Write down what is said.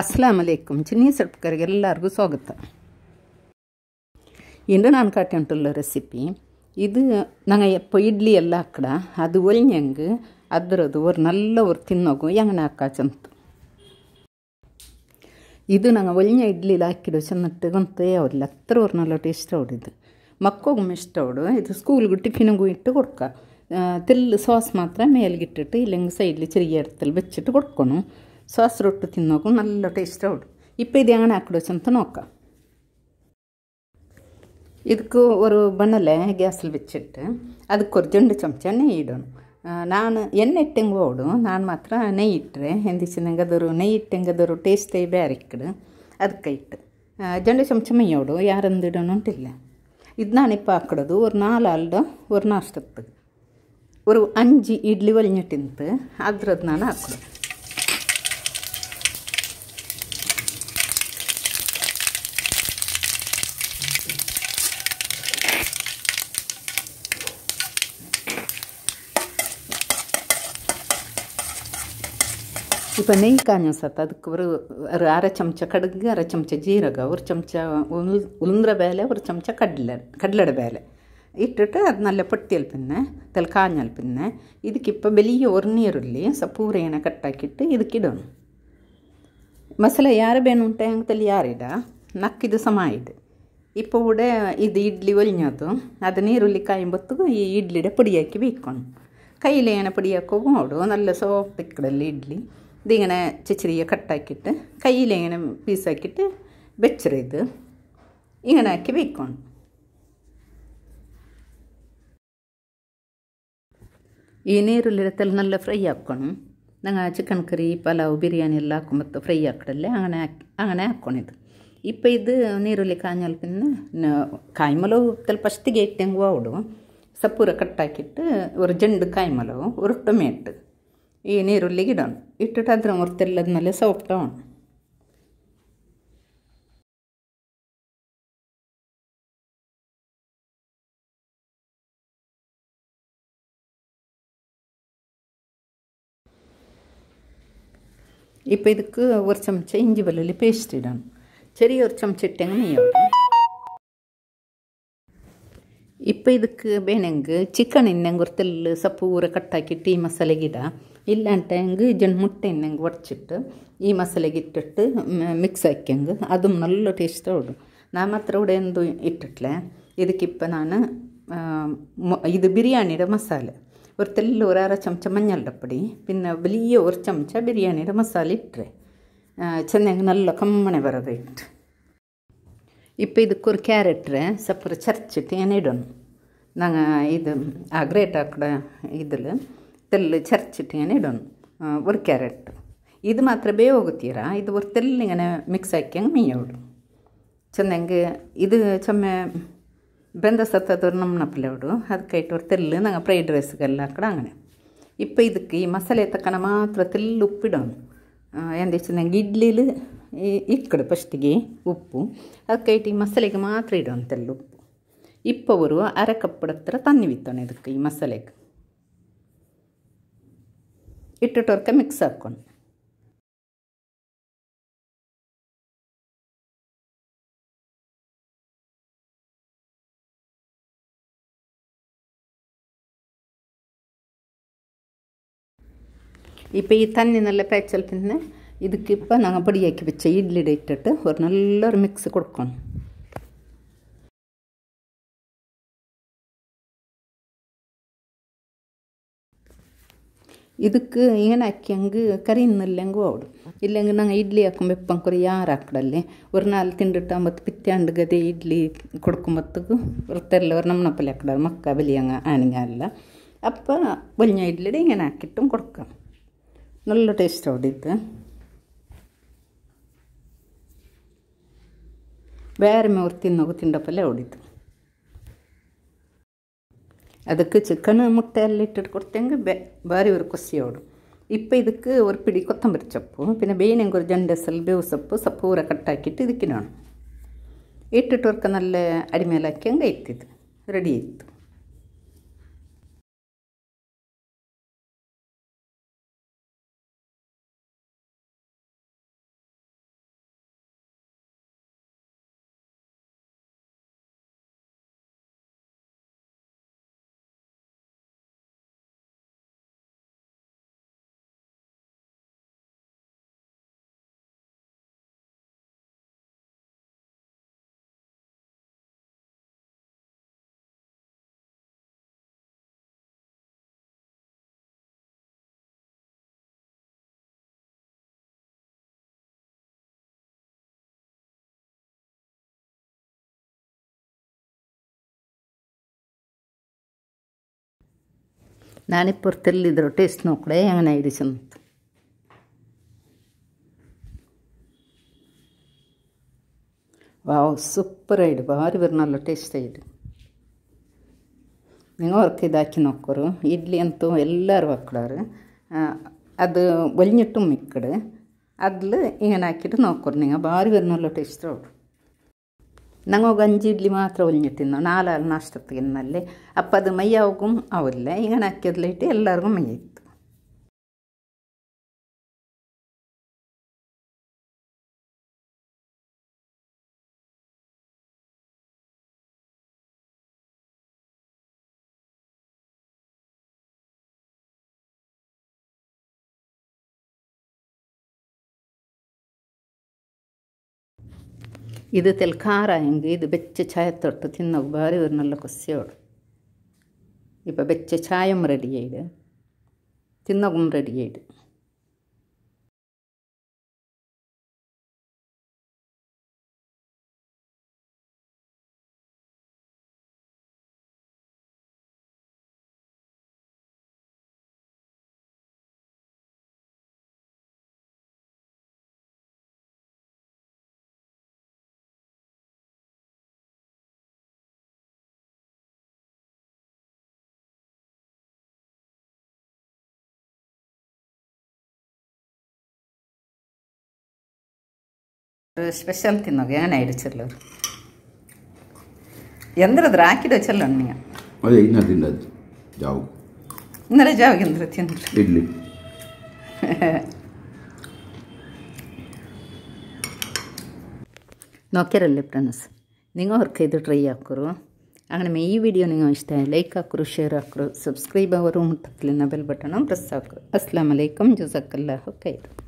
ಅಸ್ಲಾಂ ಅಲೈಕುಮ್ ಚಿನ್ನಿ ಸೊಪ್ಪುಕರಿಗೆ ಎಲ್ಲರಿಗೂ ಸ್ವಾಗತ ಇಂದು ನಾನು ಕಾಟ್ಯಂಟುಳ್ಳ ರೆಸಿಪಿ ಇದು ನಂಗೆ ಎಪ್ಪ ಇಡ್ಲಿ ಎಲ್ಲ ಹಾಕಡ ಅದು ಒಲ್ಯಂಗ್ ಅದರದು ஒரு நல்ல ஒரு ತಿನ್ನೋಗು ಹೆಂಗನ ಹಾಕಾಚಂತು ಇದು ನಂಗೆ ಒಲ್ಯ ಇಡ್ಲಿ ಹಾಕಿಡು ಚೆನ್ನಟ್ಟಗಂತ ಯಾವ್ದಿಲ್ಲ ಹತ್ರ ಒಂದು ನಲ್ಲ ಟೇಸ್ಟ್ ಇದು ಮಕ್ಕೋಗು ಇಷ್ಟವಡು ಇದು ಸ್ಕೂಲ್ಗೂ ಟಿಫಿನಿಗೂ ಇಟ್ಟು ಕೊಡ್ಕ ತಿಲ್ ಸಾಸ್ ಮಾತ್ರ ಮೇಲ್ಗಿಟ್ಟಿಟ್ಟು ಇല്ലെങ്കിൽ ಸೈಡ್ಲಿ ചെറിയ ഇടത്തിൽ വെച്ചിട്ട് കൊടുക്കണം ಸ್ವಾಸ್ ರೊಟ್ಟು ತಿನ್ನೋಕ್ಕೂ ನಲ್ಲೇಸ್ಟಾಗಿ ಇಪ್ಪ ಇದು ಯಾಕಂತ ನೋಕ ಇದು ಬಣ್ಣಲೆ ಗ್ಯಾಸ್ ವೆಚ್ಚಿಟ್ಟು ಅದಕ್ಕೊಂದು ಜಂಡು ಚಮಚ ನೆ ಇಡೋಣ ನಾನು ಎಣ್ಣೆ ಇಟ್ಟೆಂಗು ನಾನು ಮಾತ್ರ ನೆಯ್ ಇಟ್ಟರೆ ಎಂದಿ ಸಿನಿಂಗದರು ನೆಯ್ ಇಟ್ಟೆಂಗೆ ಅದರ ಟೇಸ್ಟೇ ಬೇರೆ ಇಕ್ಕಡು ಅದಕ್ಕೆ ಇಟ್ಟು ಜಂಡು ಚಮಚ ಮೇಯ್ ಆಡು ಅಂತಿಲ್ಲ ಇಡಣಂಟಿಲ್ಲ ಇದನ್ನ ಇಪ್ಪ ಹಾಕೊಡೋದು ನಾಲ್ ಹಲ್ಡೋ ಒಂದು ನಾಷ್ಟು ಒಂದು ಅಂಜಿ ಇಡ್ಲಿ ಒಳಿಂ ತಿಂತು ಅದ್ರದ ನಾನು ಹಾಕಿ இப்போ நெய் காஞ்சம் சத்து அதுக்கு ஒரு ஒரு அரை சம்ச்ச கடுகு அரை சம்ச்ச ஜீரகம் ஒரு சம்ச்ச உள் ഉലുന്ത്ര വേല ഒരു ചമച്ച കടല കടലയുടെ വേല ഇട്ടിട്ട് അത് നല്ല പൊട്ടിയാൽ പിന്നെ തൽ കാഞ്ഞാൽ പിന്നെ ഇതിക്കിപ്പോൾ വലിയ ഒറനീരുള്ളി സപ്പൂരേനെ കട്ടാക്കിയിട്ട് ഇതിക്കിടണം മസാല യാറ് വേണുട്ടെ അങ്ങനത്തെ യാറിട നക്കിത് സമായത് ഇപ്പോൾ ഇവിടെ ഇത് ഇഡ്ലി ഒലിഞ്ഞതും അത് നീരുള്ളി കായുമ്പോഴത്തേക്കും ഈ ഇഡ്ലിയുടെ പൊടിയാക്കി വെക്കണം കയ്യിലേനെ പൊടിയാക്കുമ്പോൾ ഓടും നല്ല സോഫ്റ്റ് ഇക്കടല്ലേ ഇഡ്ലി ഇതിങ്ങനെ ചെച്ചിരിയെ കട്ടാക്കിയിട്ട് കയ്യിലിങ്ങനെ പീസാക്കിയിട്ട് വെച്ചറിയത് ഇങ്ങനെ ആക്കി വെക്കണം ഈ നീരുള്ളിരത്തിൽ നല്ല ഫ്രൈ ആക്കണം നിങ്ങൾ ചിക്കൻ കറി പലാവ് ബിരിയാണി എല്ലാം ആക്കുമ്പോൾ ഫ്രൈ ആക്കണല്ലേ അങ്ങനെ അങ്ങനെ ആക്കണം ഇത് ഇപ്പം ഇത് നീരുള്ളി കാഞ്ഞാൽ പിന്നെ കായ്മലവ് ചിലപ്പോൾ അഷ്ടിക ഇട്ടെങ്കിൽ ആവിടും സപ്പൂര കട്ടാക്കിയിട്ട് ഒരു ജണ്ട് കായ്മലവും ഒരു ടൊമാറ്റോ ഈ നീരുള്ളി ഇടണം ഇട്ടിട്ട് അത് നിവർത്തില്ലത് നല്ല സോഫ്റ്റാണ് ഇപ്പോൾ இதுக்கு ஒரு சமச்ச இஞ்சி வெள்ளி பேஸ்ட் இடணும் ചെറിയൊരു ചമച്ചിട്ടെങ്കിൽ നെയ്യാവും ಇಪ್ಪ ಇದಕ್ಕೆ ಬೇನೆಂಗೆ ಚಿಕನ್ ಇನ್ನೆಂಗೆ ಹೊರತಲ್ಲಿ ಸೊಪ್ಪು ಊರ ಕಟ್ಟಾಕಿ ಟೀ ಮಸಾಲೆಗಿಡ ಇಲ್ಲಾಂಟ ಹೆಂಗೆ ಜನ್ ಮುಟ್ಟೆ ಇನ್ನೆಂಗೆ ಒಡಚಿಟ್ಟು ಈ ಮಸಾಲೆಗೆ ಇಟ್ಟಿಟ್ಟು ಮಿಕ್ಸ್ ಹಾಕ್ಯಂಗೆ ಅದು ನಲ್ಲ ಟೇಸ್ಟ್ ಉಡು ನಾ ಮಾತ್ರ ಉಡೆಂದು ಇಟ್ಟಿಟ್ಲೆ ಇದಕ್ಕಿಪ್ಪ ನಾನು ಇದು ಬಿರಿಯಾನಿയുടെ മസാല ഒരു തെല്ലിൽ ഒരു അര ചമച്ച മഞ്ഞളുടെ പൊടി പിന്നെ വലിയ ഒരു ചമച്ച ബിരിയാണിയുടെ മസാല ഇട്ടേ ചെന്നൈ നല്ല കമ്മണി വെറുതെ ഇട്ട് இப்போ ಇದಕ್ಕೆ ஒரு ಕ್ಯಾರೆಟ್ರೆ ಸ್ವಲ್ಪ ಚರ್ಚಿಟ್ಟು ಏನಿಡೋಣ ನಂಗೆ ಇದು ಆ ಗ್ರೇಟ್ ಹಾಕಡ ಇದ್ರಲ್ಲಿ ತೆಲ್ಲು ಚರ್ಚಿಟ್ಟು ಏನಿಡೋಣ ஒரு ಕ್ಯಾರೆಟ್ ಇದು ಮಾತ್ರ ಬೇಯೋಗುತ್ತೀರ ಇದು ஒரு ತೆಲ್ಲಿಂಗನೆ ಮಿಕ್ಸ್ ಹಾಕ್ಯಂಗೆ ಮೀಯೋಡು ಚೆಂದಂಗೆ ಇದು ಚೊಮ್ಮೆ ಬೆಂದ ಸತ್ತದವ್ರು ನಮ್ಮ ನಪ್ಪಲೆವಡು ಅದಕ್ಕೆ ಇಟ್ಟು ஒரு ತೆಲ್ಲು ನಂಗೆ ಫ್ರೈಡ್ ರೈಸ್ಗೆಲ್ಲ ಹಾಕಡ ಅಂಗನೆ இப்போ இதுக்கு ಈ ಮಸಾಲೆ ತಕ್ಕನ ಮಾತ್ರ ತೆಲ್ಲು ಉಪ್ಪಿಡೋಣ ಎಂದಿಷ್ಟು ನಂಗೆ ಇಡ್ಲಿಲಿ ಇಕ್ಕಡ ಫಸ್ಟಿಗೆ ಉಪ್ಪು ಅದಕ್ಕೆ ಇಟ್ಟು ಈ ಮಸಾಲೆಗೆ ಮಾತ್ರ ಇಡುವಂತಲ್ಲ ಉಪ್ಪು ಇಪ್ಪ ಅರ ಕಪ್ಪಡ ಹತ್ರ ತನ್ನಿ ಬಿತ್ತೋಣ ಅದಕ್ಕೆ ಈ ಮಸಾಲೆಗೆ ಇಟ್ಟಿಟ್ಟೋರ್ಕ ಮಿಕ್ಸ್ ಹಾಕ್ಕೊಂಡು ಇಪ್ಪ ಈ ತನ್ನಿನಲ್ಲೇ பேச்சல் ತಿಂದೆ இதுக்கு இப்போ நாங்கள் பொடியாக்கி வச்ச இட்லியிட இட்டிட்டு ஒரு நல்லொரு மிக்ஸ் கொடுக்கணும் ಇದಕ್ಕೆ ಏನಾಕಿ ಹಂಗೆ ಕರಿ ಇನ್ನಿಲ್ಲಂಗೂ ಅವಡು ಇಲ್ಲಂಗೆ ನಂಗೆ ಇಡ್ಲಿ ಹಾಕೊಂಬೆ ಪಂಕರು ಯಾರು ಹಾಕಡಲ್ಲಿ ಅವ್ರ ನಾಲ್ ತಿಂಡಿಟ್ಟ ಮತ್ತು ಪಿತ್ಯಾಂಡ್ ಗದೆ ಇಡ್ಲಿ ಕೊಡ್ಕೊಂಬತ್ತಗೂ ಹೊರತೆಲ್ಲ ಅವ್ರು ನಮ್ಮ ನಪ್ಪಲ್ಲಿ ಹಾಕಡೋರು ಮಕ್ಕ ಬೆಲಿಯಂಗ ಆನಿಂಗ ಅಲ್ಲ ಅಪ್ಪ ಬಲ್ಯ ಇಡ್ಲಿಡೆ ಏನು ಹಾಕಿಟ್ಟು ಕೊಡ್ಕ ನಲ್ಲ ಟೇಸ್ಟ್ ಅವಡಿದ್ದು ಬೇರೆ ಮೂರ್ತಿ ನಗು ತಿಂಡಪ್ಪಲ್ಲೇ ಹೊಡಿತು ಅದಕ್ಕೆ ಚಿಕನ್ ಮುಟ್ಟೆ ಅಲ್ಲಿ ಇಟ್ಟಿಟ್ಟು ಕೊಡ್ತಂಗೆ ಬೆ ಭಾರಿ ஒரு கொசியோடும் இப்போ இதுக்கு ஒரு பிடி கொத்தமல்லி சப்பும் പിന്നെ ബേനയും ഒരു രണ്ട് സെൽബേവ് സപ്പ് സപ്പ് ഊര കട്ടാക്കിയിട്ട് ഇതിക്കിനാണ് ഇട്ടിട്ട് ഒരു നല്ല അടിമേലാക്കി അങ്ങ് എത്തിയത് റെഡി ആയിത്തു ನಾನಿಪ್ಪುರ್ತಲ್ಲಿ ಇದ್ರ ಟೇಸ್ಟ್ ನೋಡ್ಕೊಡೆ ಹೆಂಗನ വാ ಚಂದ വാവ് സൂപ്പറായിട്ട് ഭാരി ടേസ്റ്റ് ആയിട്ട് നിങ്ങൾ ഓർക്ക് ഇതാക്കി നോക്കറു ഇഡ്ലി എന്തോ എല്ലാവരും വെക്കടാറ് അത് വലിഞ്ഞിട്ടും മിക്കട് അതിൽ ഇങ്ങനെ ആക്കിയിട്ട് നോക്കരു നിങ്ങൾ ഭാരി വരുന്നല്ലോ ടേസ്റ്റ് ആവും ನಂಗೆ ಗಂಜಿ ಇಡ್ಲಿ ಮಾತ್ರ ಒಲ್ನಿ ತಿನ್ನೋ ನಾಲ್ ನಾಷ್ಟ ತಿನ್ನಲ್ಲೇ ಅಪ್ಪದು ಮೈಯಾವಗೂ ಅವಲ್ಲ ಈಗ ನಾಕಿರ್ಲಿಟ್ಟು ಎಲ್ಲರಿಗೂ ಮೈಯ್ಯೈತಿ ഇത് തെൽക്കാറായെങ്കിൽ ഇത് വെച്ച ചായ തൊട്ട് തിന്ന ഉപകാരം നല്ല കൊസ്യോട് ഇപ്പം വെച്ച ചായം റെഡി ചെയ്ത് തിന്നകും റെഡി ചെയ്ത് സ്പെഷ്യൽ ತಿನ್ನೋದು ഞാൻ ಚೆಲ್ಲೋರು ಎಂದ್ರದ್ದು ಹಾಕಿದ വെച്ചല്ലോ ഇന്നലെ ಅದೇ ಇನ್ನ നോക്കിയാലല്ലേ ഫ്രണ്ട്സ് നിങ്ങൾ അവർക്ക് ഇത് ട്രൈ ആക്കൂ അങ്ങനെ ഈ വീഡിയോ നിങ്ങൾ ഇഷ്ടമായ ലൈക്ക് ആക്കൂ ഷെയർ ആക്കൂ സബ്സ്ക്രൈബ് ആവರೂ മുട്ടത്തിൽ ബെൽ ബട്ടണും പ്രസ് ആക്കൂ അസ്സാം വലൈക്കും ജുസക്കല്ലാഹു കൈദ്